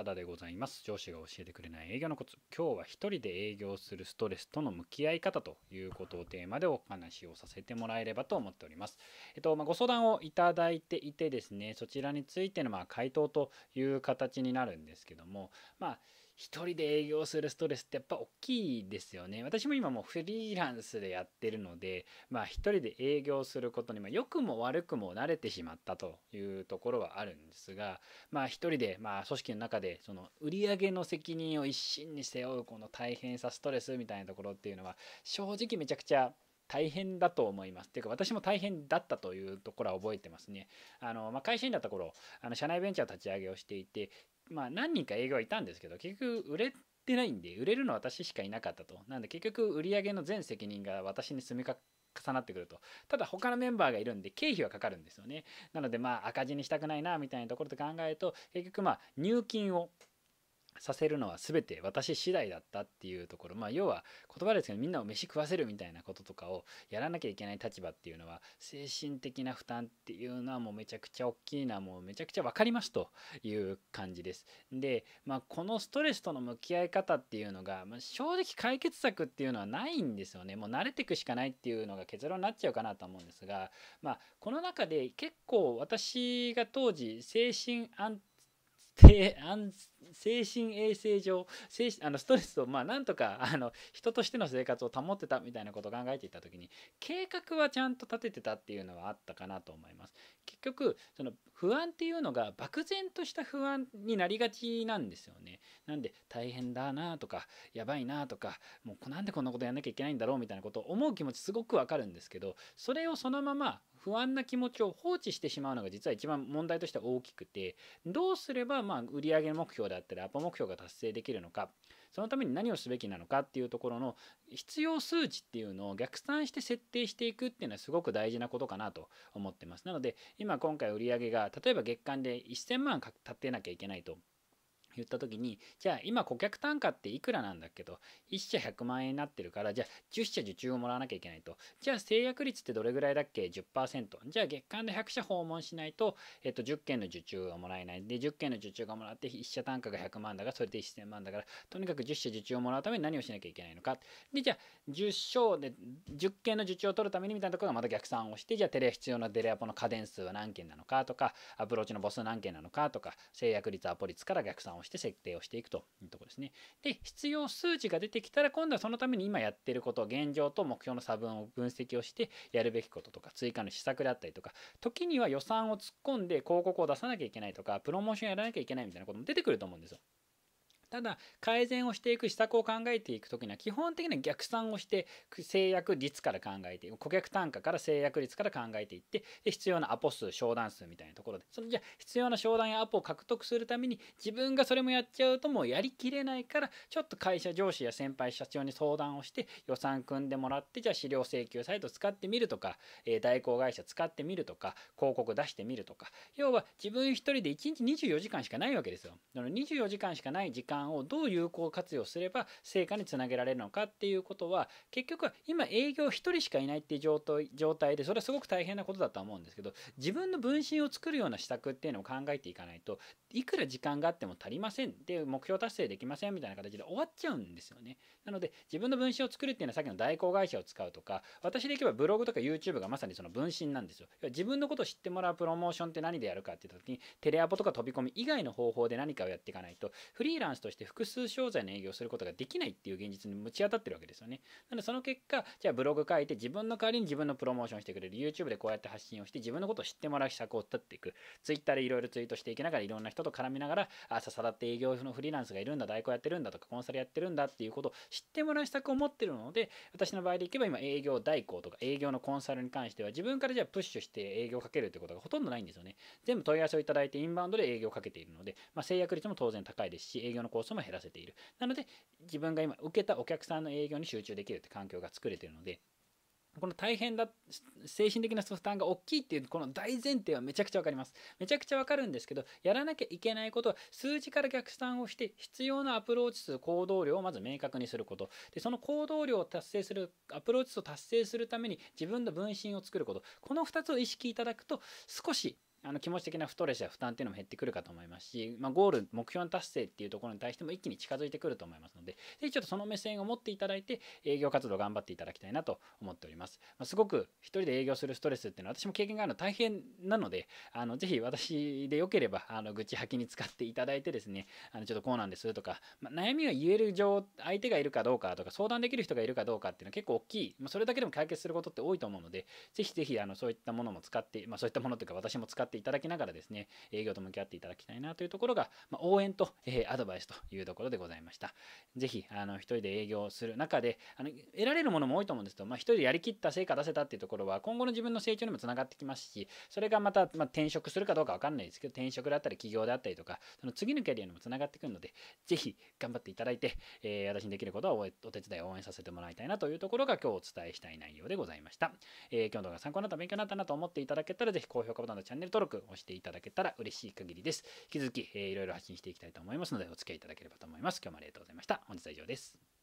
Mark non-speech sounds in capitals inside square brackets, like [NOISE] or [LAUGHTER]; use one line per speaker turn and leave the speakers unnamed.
さだでございます。上司が教えてくれない営業のコツ。今日は一人で営業するストレスとの向き合い方ということをテーマでお話をさせてもらえればと思っております。えっと、まあ、ご相談をいただいていてですね、そちらについてのま回答という形になるんですけども、まあ、一人で営業するストレスってやっぱ大きいですよね。私も今もうフリーランスでやってるので、まあ一人で営業することに、まあ、良くも悪くも慣れてしまったというところはあるんですが、まあ一人で、まあ組織の中で、その売り上げの責任を一身に背負うこの大変さ、ストレスみたいなところっていうのは、正直めちゃくちゃ大変だと思います。ていうか私も大変だったというところは覚えてますね。あのまあ、会社員だった頃あの社内ベンチャー立ち上げをしていてまあ何人か営業はいたんですけど結局売れてないんで売れるのは私しかいなかったとなんで結局売り上げの全責任が私に積み重なってくるとただ他のメンバーがいるんで経費はかかるんですよねなのでまあ赤字にしたくないなみたいなところと考えると結局まあ入金をさせるのは全て私次第だったっていうところまあ要は言葉ですけどみんなを飯食わせるみたいなこととかをやらなきゃいけない立場っていうのは精神的な負担っていうのはもうめちゃくちゃ大きいなもうめちゃくちゃ分かりますという感じです。で、まあ、このストレスとの向き合い方っていうのが、まあ、正直解決策っていうのはないんですよねもう慣れていくしかないっていうのが結論になっちゃうかなと思うんですが、まあ、この中で結構私が当時精神安定安定精神衛生上精神あのストレスをまあなんとか [LAUGHS] あの人としての生活を保ってたみたいなことを考えていた時に計画はちゃんと立ててたっていうのはあったかなと思います。結局その不安っていうのが漠然とした不安になりがちなんですよね。なんで大変だなとかやばいなとかもうなんでこんなことやんなきゃいけないんだろうみたいなことを思う気持ちすごくわかるんですけどそれをそのまま不安な気持ちを放置してしまうのが実は一番問題としては大きくてどうすればまあ売上目標であったりアッ目標が達成できるのかそのために何をすべきなのかっていうところの必要数値っていうのを逆算して設定していくっていうのはすごく大事なことかなと思ってますなので今今回売上が例えば月間で1000万立てなきゃいけないと言った時にじゃあ今顧客単価っていくらなんだけど1社100万円になってるからじゃあ10社受注をもらわなきゃいけないとじゃあ制約率ってどれぐらいだっけ10%じゃあ月間で100社訪問しないと、えっと、10件の受注がもらえないで10件の受注がもらって1社単価が100万だからそれで1000万だからとにかく10社受注をもらうために何をしなきゃいけないのかでじゃあ10章で10件の受注を取るためにみたいなところがまた逆算をしてじゃあテレ必要なデレアポの家電数は何件なのかとかアプローチの母数何件なのかとか制約率アポ率から逆算をして設定をしていくというとこですね。で、必要数値が出てきたら、今度はそのために今やってること、現状と目標の差分を分析をして、やるべきこととか、追加の施策であったりとか、時には予算を突っ込んで広告を出さなきゃいけないとか、プロモーションやらなきゃいけないみたいなことも出てくると思うんですよ。ただ改善をしていく施策を考えていく時には基本的には逆算をして制約率から考えていく顧客単価から制約率から考えていって必要なアポ数商談数みたいなところでそのじゃあ必要な商談やアポを獲得するために自分がそれもやっちゃうともうやりきれないからちょっと会社上司や先輩社長に相談をして予算組んでもらってじゃあ資料請求サイト使ってみるとか、え代行会社使ってみるとか広告出してみるとか要は自分一人で1日24時間しかないわけですよ。24時間しかない時間間をどう有効活用すれば成果につなげられるのかっていうことは結局は今営業1人しかいないっていう状態でそれはすごく大変なことだと思うんですけど自分の分身を作るような施策っていうのを考えていかないといくら時間があっても足りませんで目標達成できませんみたいな形で終わっちゃうんですよねなので自分の分身を作るっていうのはさっきの代行会社を使うとか私でいけばブログとか YouTube がまさにその分身なんですよ自分のことを知ってもらうプロモーションって何でやるかっていう時にテレアポとか飛び込み以外の方法で何かをやっていかないとフリーランスととして複数商材の営業をすることができないっていう現実に持ち当たってるわけですよね。なのでその結果、じゃあブログ書いて自分の代わりに自分のプロモーションしてくれる、YouTube でこうやって発信をして自分のことを知ってもらう施策を立っていく、Twitter でいろいろツイートしていきながらいろんな人と絡みながら、あ、ささだって営業のフリーランスがいるんだ、代行やってるんだとか、コンサルやってるんだっていうことを知ってもらう施策を持ってるので、私の場合でいけば今営業代行とか営業のコンサルに関しては自分からじゃあプッシュして営業をかけるってことがほとんどないんですよね。全部問い合わせをいただいてインバウンドで営業をかけているので、まあ、制約率も当然高いですし、営業のココスも減らせている。なので、自分が今受けたお客さんの営業に集中できるって環境が作れてるので、この大変だ、精神的な負担が大きいっていう、この大前提はめちゃくちゃわかります。めちゃくちゃわかるんですけど、やらなきゃいけないことは、数字から逆算をして、必要なアプローチ数、行動量をまず明確にすること。で、その行動量を達成する、アプローチ数を達成するために、自分の分身を作ること。この2つを意識いただくと、少しあの気持ち的なストレスや負担っていうのも減ってくるかと思いますし、まあ、ゴール目標の達成っていうところに対しても一気に近づいてくると思いますのでぜひちょっとその目線を持っていただいて営業活動頑張っていただきたいなと思っております、まあ、すごく一人で営業するストレスっていうのは私も経験があるの大変なのであのぜひ私でよければあの愚痴吐きに使っていただいてですねあのちょっとこうなんですとか、まあ、悩みが言える状相手がいるかどうかとか相談できる人がいるかどうかっていうのは結構大きい、まあ、それだけでも解決することって多いと思うのでぜひぜひあのそういったものも使って、まあ、そういったものというか私も使ってっていただきながらですね、営業と向き合っていただきたいなというところが、まあ、応援と、えアドバイスというところでございました。ぜひ、あの、一人で営業する中で、あの、得られるものも多いと思うんですけど、まあ、一人でやりきった成果出せたっていうところは、今後の自分の成長にもつながってきますし、それがまた、まあ、転職するかどうかわかんないですけど、転職だったり起業であったりとか、その次のキャリアにもつながってくるので、ぜひ頑張っていただいて、えー、私にできることはお手伝い応援させてもらいたいなというところが今日お伝えしたい内容でございました。えー、今日の動画参考になった勉強になったなと思っていただけたら、ぜひ高評価ボタンとチャンネル登録登録をしていただけたら嬉しい限りです。引き続き、えー、いろいろ発信していきたいと思いますので、お付き合いいただければと思います。今日もありがとうございました。本日は以上です。